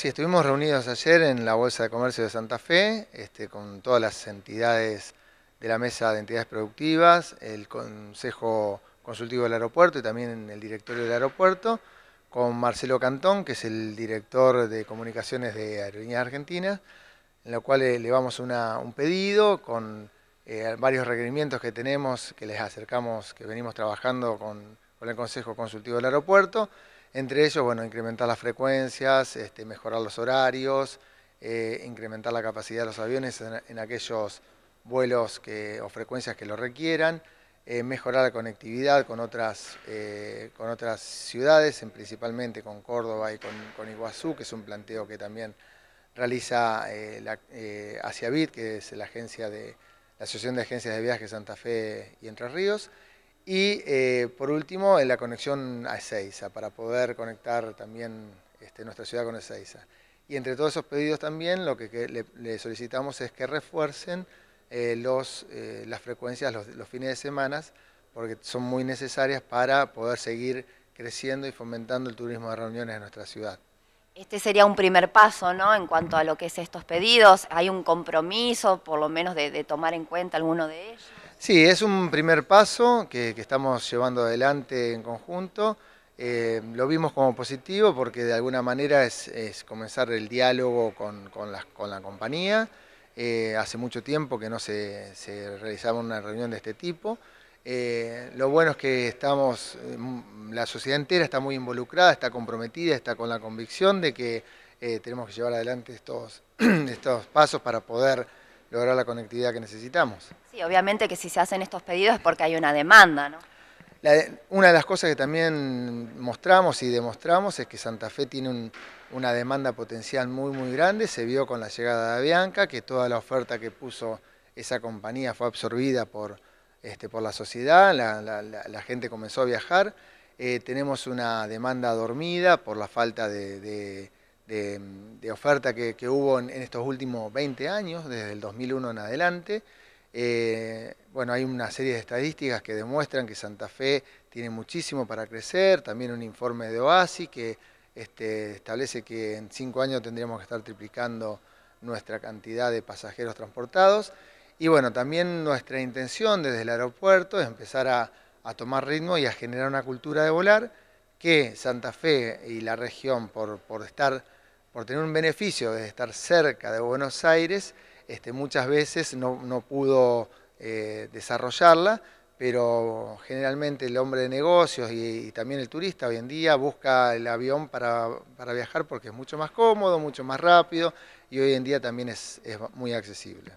Sí, estuvimos reunidos ayer en la Bolsa de Comercio de Santa Fe, este, con todas las entidades de la Mesa de Entidades Productivas, el Consejo Consultivo del Aeropuerto y también el Directorio del Aeropuerto, con Marcelo Cantón, que es el director de comunicaciones de Aerolíneas Argentinas, en lo cual elevamos eh, un pedido con eh, varios requerimientos que tenemos, que les acercamos, que venimos trabajando con el Consejo Consultivo del Aeropuerto, entre ellos, bueno, incrementar las frecuencias, este, mejorar los horarios, eh, incrementar la capacidad de los aviones en, aquellos vuelos o frecuencias que lo requieran, eh, mejorar la conectividad eh, con otras, ciudades, en, principalmente con Córdoba y con, Iguazú, que es un planteo que también realiza la, que es la agencia de la Asociación de Agencias de Viajes Santa Fe y Entre Ríos. Y eh, por último, en la conexión a Ezeiza, para poder conectar también este, nuestra ciudad con Ezeiza. Y entre todos esos pedidos también lo que, le, solicitamos es que refuercen eh, los, eh, las frecuencias los, fines de semana, porque son muy necesarias para poder seguir creciendo y fomentando el turismo de reuniones en nuestra ciudad. Este sería un primer paso, ¿no? En cuanto a lo que es estos pedidos, ¿hay un compromiso, por lo menos, de tomar en cuenta alguno de ellos? Sí, es un primer paso que, estamos llevando adelante en conjunto. Eh, lo vimos como positivo porque de alguna manera es, comenzar el diálogo con, la, compañía. Eh, hace mucho tiempo que no se, realizaba una reunión de este tipo. Eh, lo bueno es que estamos, mm, la sociedad entera está muy involucrada, está comprometida, está con la convicción de que tenemos que llevar adelante estos pasos para poder lograr la conectividad que necesitamos. Sí, obviamente que si se hacen estos pedidos es porque hay una demanda, ¿no? una de las cosas que también mostramos y demostramos es que Santa Fe tiene una demanda potencial muy, muy grande. Se vio con la llegada de Bianca, que toda la oferta que puso esa compañía fue absorbida por, este, por la sociedad, la, gente comenzó a viajar. Eh, tenemos una demanda dormida por la falta de de, oferta que, hubo en, estos últimos 20 años, desde el 2001 en adelante. Eh, bueno, hay una serie de estadísticas que demuestran que Santa Fe tiene muchísimo para crecer, también un informe de OASI que este, establece que en cinco años tendríamos que estar triplicando nuestra cantidad de pasajeros transportados. Y bueno, también nuestra intención desde el aeropuerto es empezar a, tomar ritmo y a generar una cultura de volar que Santa Fe y la región, por estar por tener un beneficio de estar cerca de Buenos Aires, este, muchas veces no, pudo eh, desarrollarla, pero generalmente el hombre de negocios y, también el turista hoy en día busca el avión para, viajar porque es mucho más cómodo, mucho más rápido y hoy en día también es muy accesible.